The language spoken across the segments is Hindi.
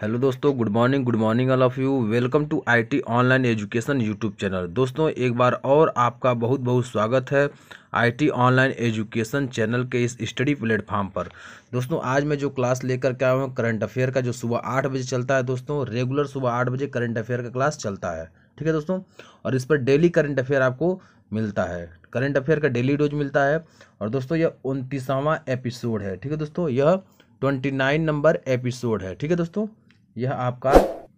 हेलो दोस्तों good morning good morning all of you welcome to IT online education YouTube channel दोस्तों एक बार और आपका बहुत बहुत स्वागत है आईटी ऑनलाइन एजुकेशन चैनल के इस स्टडी प्लेटफॉर्म पर दोस्तों आज मैं जो क्लास लेकर के आया हूँ करंट अफेयर का जो सुबह आठ बजे चलता है दोस्तों रेगुलर सुबह आठ बजे करंट अफेयर का क्लास चलता है ठीक है दोस्तों और इस पर डेली करंट अफेयर आपको मिलता है करंट अफेयर का डेली डोज मिलता है और दोस्तों यह उनतीसवां एपिसोड है ठीक है दोस्तों यह ट्वेंटी नाइन नंबर एपिसोड है ठीक है दोस्तों यह आपका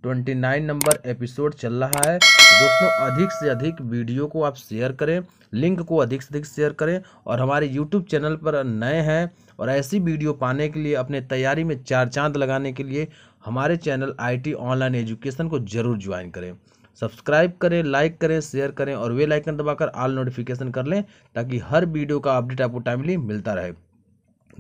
29 नंबर एपिसोड चल रहा है दोस्तों अधिक से अधिक वीडियो को आप शेयर करें लिंक को अधिक से अधिक शेयर करें और हमारे यूट्यूब चैनल पर नए हैं और ऐसी वीडियो पाने के लिए अपने तैयारी में चार चांद लगाने के लिए हमारे चैनल आईटी ऑनलाइन एजुकेशन को ज़रूर ज्वाइन करें सब्सक्राइब करें लाइक करें शेयर करें और वे लाइकन दबाकर ऑल नोटिफिकेशन कर लें ताकि हर वीडियो का अपडेट आपको टाइमली मिलता रहे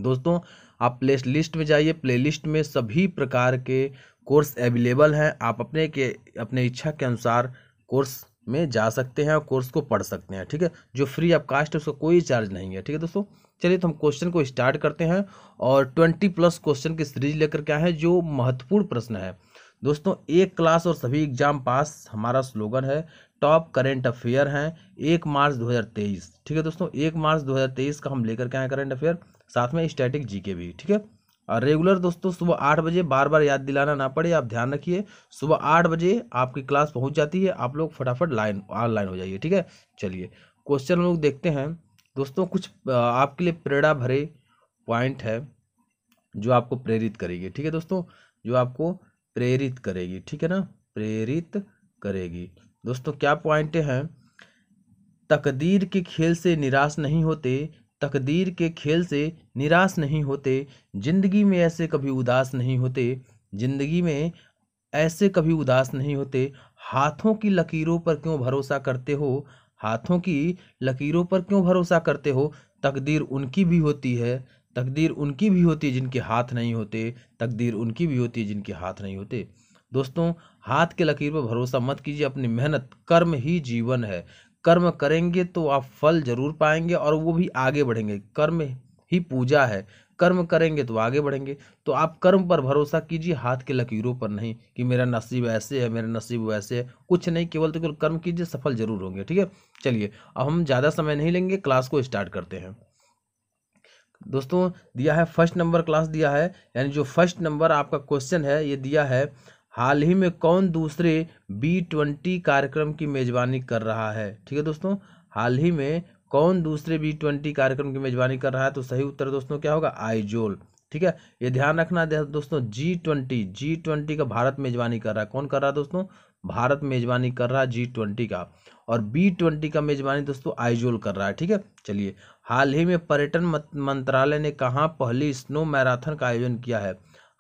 दोस्तों आप प्ले लिस्ट में जाइए प्ले लिस्ट में सभी प्रकार के कोर्स अवेलेबल हैं आप अपने के अपने इच्छा के अनुसार कोर्स में जा सकते हैं और कोर्स को पढ़ सकते हैं ठीक है जो फ्री ऑफ कास्ट है उसका कोई चार्ज नहीं है ठीक है दोस्तों चलिए तो हम क्वेश्चन को स्टार्ट करते हैं और ट्वेंटी प्लस क्वेश्चन की सीरीज लेकर क्या है जो महत्वपूर्ण प्रश्न है दोस्तों एक क्लास और सभी एग्जाम पास हमारा स्लोगन है टॉप करेंट अफेयर हैं एक मार्च 2023 ठीक है दोस्तों एक मार्च 2023 का हम लेकर क्या है करेंट अफेयर साथ में स्टैटिक जीके भी ठीक है और रेगुलर दोस्तों सुबह आठ बजे बार बार याद दिलाना ना पड़े आप ध्यान रखिए सुबह आठ बजे आपकी क्लास पहुंच जाती है आप लोग फटाफट लाइन ऑनलाइन हो जाइए ठीक है चलिए क्वेश्चन हम लोग देखते हैं दोस्तों कुछ आपके लिए प्रेरणा भरे पॉइंट है जो आपको प्रेरित करेगी ठीक है दोस्तों जो आपको प्रेरित करेगी ठीक है ना प्रेरित करेगी दोस्तों क्या पॉइंट हैं तकदीर के खेल से निराश नहीं होते तकदीर के खेल से निराश नहीं होते ज़िंदगी में ऐसे कभी उदास नहीं होते ज़िंदगी में ऐसे कभी उदास नहीं होते हाथों की लकीरों पर क्यों भरोसा करते हो हाथों की लकीरों पर क्यों भरोसा करते हो तकदीर उनकी भी होती है तकदीर उनकी भी होती है जिनके हाथ नहीं होते तकदीर उनकी भी होती है जिनके हाथ नहीं होते दोस्तों हाथ के लकीर पर भरोसा मत कीजिए अपनी मेहनत कर्म ही जीवन है कर्म करेंगे तो आप फल जरूर पाएंगे और वो भी आगे बढ़ेंगे कर्म ही पूजा है कर्म करेंगे तो आगे बढ़ेंगे तो आप कर्म पर भरोसा कीजिए हाथ के लकीरों पर नहीं कि मेरा नसीब ऐसे है मेरा नसीब वैसे है कुछ नहीं केवल तो केवल कर्म कीजिए सफल जरूर होंगे ठीक है चलिए अब हम ज़्यादा समय नहीं लेंगे क्लास को स्टार्ट करते हैं दोस्तों दिया है फर्स्ट नंबर क्लास दिया है यानी जो फर्स्ट नंबर आपका क्वेश्चन है ये दिया है हाल ही में कौन दूसरे बी ट्वेंटी कार्यक्रम की मेज़बानी कर रहा है ठीक है दोस्तों हाल ही में कौन दूसरे बी ट्वेंटी कार्यक्रम की मेज़बानी कर रहा है तो सही उत्तर दोस्तों क्या होगा आइजोल ठीक है ये ध्यान रखना दोस्तों जी ट्वेंटी जी ट्वेंटी का भारत मेजबानी कर रहा है कौन कर रहा है दोस्तों भारत मेजबानी कर रहा है जी ट्वेंटी का और बी ट्वेंटी का मेजबानी दोस्तों आइजोल कर रहा है ठीक है चलिए हाल ही में पर्यटन मंत्रालय ने कहाँ पहली स्नो मैराथन का आयोजन किया है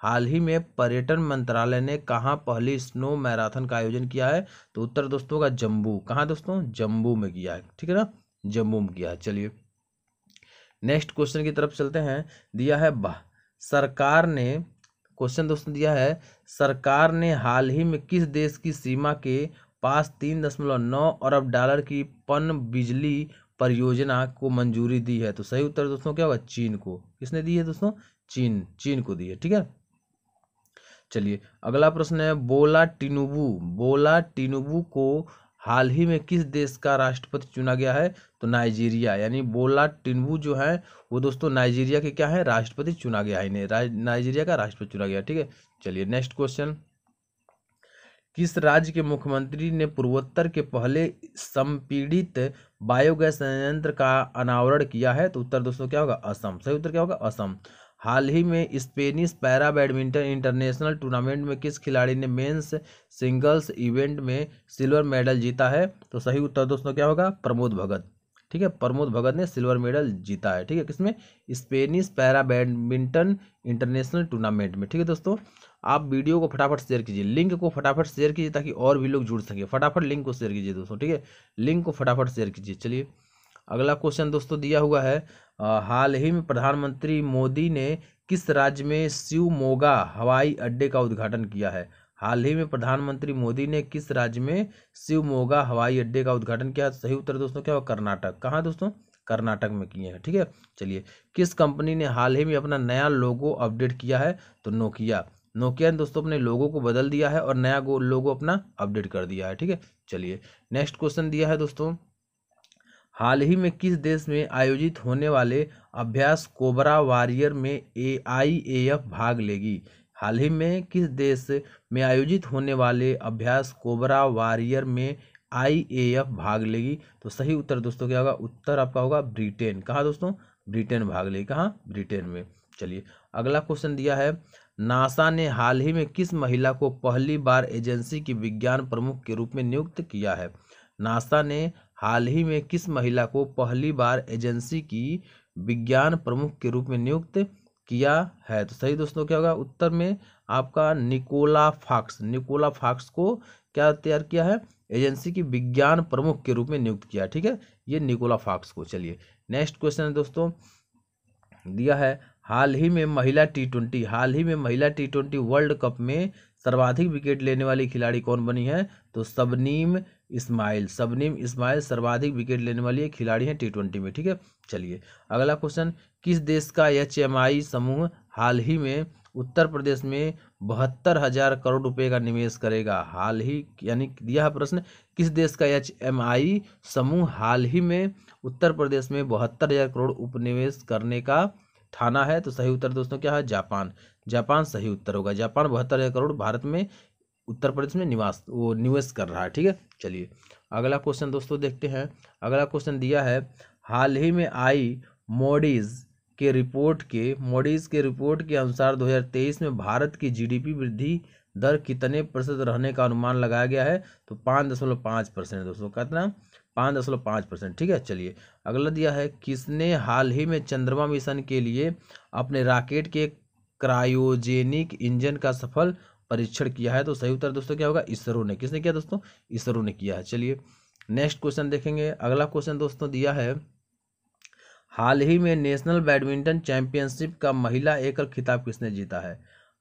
हाल ही में पर्यटन मंत्रालय ने कहाँ पहली स्नो मैराथन का आयोजन किया है तो उत्तर दोस्तों का जम्बू कहाँ दोस्तों जम्बू में किया है ठीक है ना जम्मू में किया चलिए नेक्स्ट क्वेश्चन की तरफ चलते हैं दिया है बा सरकार ने क्वेश्चन दोस्तों दिया है सरकार ने हाल ही में किस देश की सीमा के पास तीन दशमलव नौ अरब डॉलर की पन बिजली परियोजना को मंजूरी दी है तो सही उत्तर दोस्तों क्या होगा चीन को किसने दी है दोस्तों चीन चीन को दी है ठीक है चलिए अगला प्रश्न है बोला टिनुबू बोला टिनुबू को हाल ही में किस देश का राष्ट्रपति चुना गया है तो नाइजीरिया यानी बोला टिनबू जो है वो दोस्तों नाइजीरिया के क्या है राष्ट्रपति चुना गया है इन्हें नाइजीरिया का राष्ट्रपति चुना गया ठीक है चलिए नेक्स्ट क्वेश्चन किस राज्य के मुख्यमंत्री ने पूर्वोत्तर के पहले संपीड़ित बायोगैस संयंत्र का अनावरण किया है तो उत्तर दोस्तों क्या होगा असम सही उत्तर क्या होगा असम हाल ही में Spanish para badminton international tournament में किस खिलाड़ी ने मेंस सिंगल्स इवेंट में सिल्वर मेडल जीता है तो सही उत्तर दोस्तों क्या होगा प्रमोद भगत ठीक है प्रमोद भगत ने सिल्वर मेडल जीता है ठीक है किसमें Spanish para badminton international tournament में ठीक है दोस्तों आप वीडियो को फटाफट शेयर कीजिए लिंक को फटाफट शेयर कीजिए ताकि और भी लोग जुड़ सके फटाफट लिंक को शेयर कीजिए दोस्तों ठीक है लिंक को फटाफट शेयर कीजिए चलिए अगला क्वेश्चन दोस्तों दिया हुआ है हाल ही में प्रधानमंत्री मोदी ने किस राज्य में शिवमोगा हवाई अड्डे का उद्घाटन किया है हाल ही में प्रधानमंत्री मोदी ने किस राज्य में शिवमोगा हवाई अड्डे का उद्घाटन किया सही उत्तर दोस्तों क्या होगा कर्नाटक कहाँ दोस्तों कर्नाटक में किए हैं ठीक है चलिए किस कंपनी ने हाल ही में अपना नया लोगो अपडेट किया है तो नोकिया नोकिया ने दोस्तों अपने लोगों को बदल दिया है और नया लोगो अपना अपडेट कर दिया है ठीक है चलिए नेक्स्ट क्वेश्चन दिया है दोस्तों हाल ही में किस देश में आयोजित होने वाले अभ्यास कोबरा वॉरियर में ए आई ए एफ भाग लेगी हाल ही में किस देश में आयोजित होने वाले अभ्यास कोबरा वॉरियर में आई ए एफ भाग लेगी तो सही उत्तर दोस्तों क्या होगा उत्तर आपका होगा ब्रिटेन कहाँ दोस्तों ब्रिटेन भाग लेगी कहाँ ब्रिटेन में चलिए अगला क्वेश्चन दिया है नासा ने हाल ही में किस महिला को पहली बार एजेंसी की विज्ञान प्रमुख के रूप में नियुक्त किया है नासा ने हाल ही में किस महिला को पहली बार एजेंसी की विज्ञान प्रमुख के रूप में नियुक्त किया है तो सही दोस्तों क्या होगा उत्तर में आपका निकोला फॉक्स निकोला फॉक्स को क्या तैयार किया है एजेंसी की विज्ञान प्रमुख के रूप में नियुक्त किया ठीक है ये निकोला फाक्स को चलिए नेक्स्ट क्वेश्चन है दोस्तों दिया है हाल ही में महिला टी ट्वेंटी हाल ही में महिला टी ट्वेंटी वर्ल्ड कप में सर्वाधिक विकेट लेने वाली खिलाड़ी कौन बनी है तो सबनीम इस्माइल सबनीम इस्माइल सर्वाधिक विकेट लेने वाली है खिलाड़ी हैं टी ट्वेंटी में ठीक है चलिए अगला क्वेश्चन किस देश का एच एम आई समूह हाल ही में उत्तर प्रदेश में बहत्तर हजार करोड़ रुपए का निवेश करेगा हाल ही यानी दिया प्रश्न किस देश का एच एम आई समूह हाल ही में उत्तर प्रदेश में बहत्तर हजार करोड़ उपनिवेश करने का ठाना है तो सही उत्तर दोस्तों क्या है जापान जापान सही उत्तर होगा जापान बहत्तर हजार करोड़ भारत में उत्तर प्रदेश में निवास वो निवेश कर रहा है ठीक है चलिए अगला क्वेश्चन दोस्तों देखते हैं अगला क्वेश्चन दिया है हाल ही में आई मोडीज़ के रिपोर्ट के मोडीज़ के रिपोर्ट के अनुसार 2023 में भारत की जीडीपी वृद्धि दर कितने प्रतिशत रहने का अनुमान लगाया गया है तो पाँच दशमलव पाँच परसेंट दोस्तों कितना पाँच दशमलव पाँच परसेंट ठीक है चलिए अगला दिया है किसने हाल ही में चंद्रमा मिशन के लिए अपने रॉकेट के क्रायोजेनिक इंजन का सफल परीक्षण किया है तो सही उत्तर दोस्तों क्या होगा इसरो ने किसने किया दोस्तों इसरो ने किया है चलिए नेक्स्ट क्वेश्चन देखेंगे अगला क्वेश्चन दोस्तों दिया है हाल ही में नेशनल बैडमिंटन चैंपियनशिप का महिला एकल खिताब किसने जीता है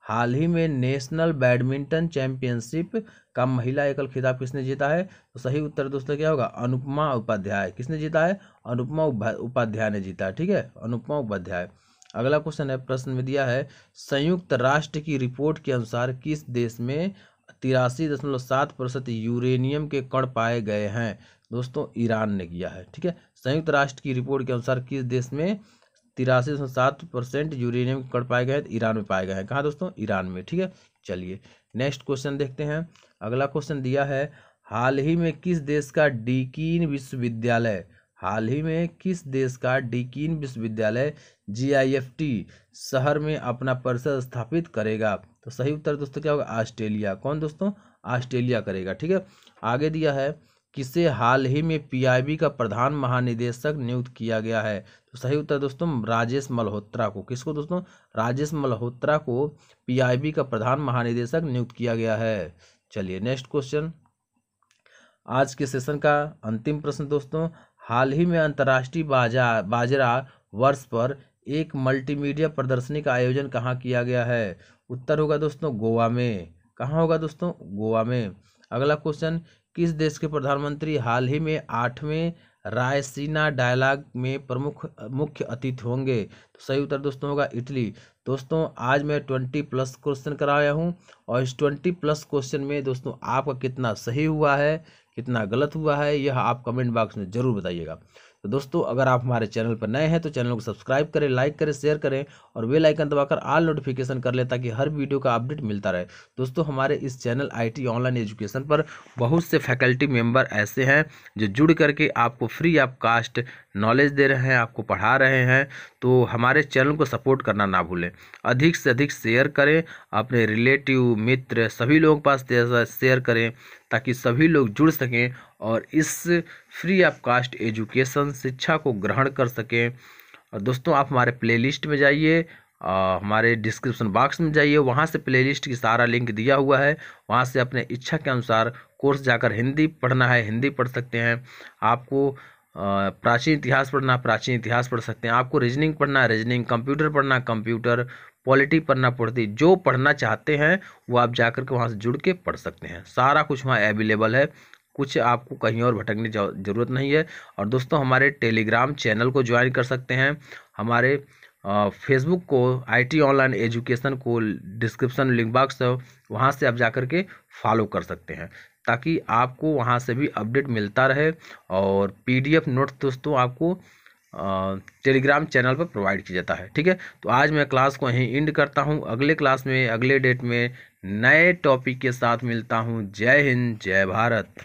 हाल ही में नेशनल बैडमिंटन चैंपियनशिप का महिला एकल खिताब किसने जीता है तो सही उत्तर दोस्तों क्या होगा अनुपमा उपाध्याय किसने जीता है अनुपमा उपाध्याय ने जीता है ठीक है अनुपमा उपाध्याय अगला क्वेश्चन है प्रश्न में दिया है संयुक्त राष्ट्र की रिपोर्ट के अनुसार किस देश में तिरासी दशमलव सात प्रतिशत यूरेनियम के कण पाए गए हैं दोस्तों ईरान ने किया है ठीक है संयुक्त राष्ट्र की रिपोर्ट के अनुसार किस देश में तिरासी दशमलव सात परसेंट यूरेनियम के कण पाए गए हैं तो ईरान में पाए गए हैं कहाँ दोस्तों ईरान में ठीक है चलिए नेक्स्ट क्वेश्चन देखते हैं अगला क्वेश्चन दिया है हाल ही में किस देश का डीकीन विश्वविद्यालय हाल ही में किस देश का डिकीन विश्वविद्यालय जी शहर में अपना परिसर स्थापित करेगा तो सही उत्तर दोस्तों क्या होगा ऑस्ट्रेलिया कौन दोस्तों ऑस्ट्रेलिया करेगा ठीक है आगे दिया है किसे हाल ही में पीआईबी का प्रधान महानिदेशक नियुक्त किया गया है तो सही उत्तर दोस्तों राजेश मल्होत्रा को किसको दोस्तों राजेश मल्होत्रा को पीआईबी का प्रधान महानिदेशक नियुक्त किया गया है चलिए नेक्स्ट क्वेश्चन आज के सेशन का अंतिम प्रश्न दोस्तों हाल ही में अंतर्राष्ट्रीय बाजरा वर्ष पर एक मल्टीमीडिया प्रदर्शनी का आयोजन कहाँ किया गया है उत्तर होगा दोस्तों गोवा में कहाँ होगा दोस्तों गोवा में अगला क्वेश्चन किस देश के प्रधानमंत्री हाल ही में आठवें रायसीना डायलॉग में प्रमुख मुख्य अतिथि होंगे तो सही उत्तर दोस्तों होगा इटली दोस्तों आज मैं ट्वेंटी प्लस क्वेश्चन कराया हूँ और इस ट्वेंटी प्लस क्वेश्चन में दोस्तों आपका कितना सही हुआ है कितना गलत हुआ है यह आप कमेंट बॉक्स में ज़रूर बताइएगा तो दोस्तों अगर आप हमारे चैनल पर नए हैं तो चैनल को सब्सक्राइब करें लाइक करें शेयर करें और वे लाइकन दबाकर ऑल नोटिफिकेशन कर लें ताकि हर वीडियो का अपडेट मिलता रहे दोस्तों हमारे इस चैनल आईटी ऑनलाइन एजुकेशन पर बहुत से फैकल्टी मेंबर ऐसे हैं जो जुड़ करके आपको फ्री ऑफ कास्ट नॉलेज दे रहे हैं आपको पढ़ा रहे हैं तो हमारे चैनल को सपोर्ट करना ना भूलें अधिक से अधिक शेयर करें अपने रिलेटिव मित्र सभी लोगों के पास शेयर करें ताकि सभी लोग जुड़ सकें और इस फ्री ऑफ कास्ट एजुकेशन शिक्षा को ग्रहण कर सकें और दोस्तों आप हमारे प्लेलिस्ट में जाइए आ, हमारे डिस्क्रिप्शन बॉक्स में जाइए वहाँ से प्लेलिस्ट की सारा लिंक दिया हुआ है वहाँ से अपने इच्छा के अनुसार कोर्स जाकर हिंदी पढ़ना है हिंदी पढ़ सकते हैं आपको प्राचीन इतिहास पढ़ना प्राचीन इतिहास पढ़ सकते हैं आपको रीजनिंग पढ़ना है रीजनिंग कंप्यूटर पढ़ना कंप्यूटर पॉलिटी पढ़ना पड़ती जो पढ़ना चाहते हैं वो आप जाकर के वहाँ से जुड़ के पढ़ सकते हैं सारा कुछ वहाँ अवेलेबल है कुछ आपको कहीं और भटकने ज़रूरत नहीं है और दोस्तों हमारे टेलीग्राम चैनल को ज्वाइन कर सकते हैं हमारे फेसबुक को आईटी ऑनलाइन एजुकेशन को डिस्क्रिप्शन लिंक बॉक्स है वहाँ से आप जा कर के फॉलो कर सकते हैं ताकि आपको वहाँ से भी अपडेट मिलता रहे और पीडीएफ नोट्स दोस्तों आपको टेलीग्राम चैनल पर प्रोवाइड किया जाता है ठीक है तो आज मैं क्लास को यहीं इंड करता हूँ अगले क्लास में अगले डेट में नए टॉपिक के साथ मिलता हूँ जय हिंद जय भारत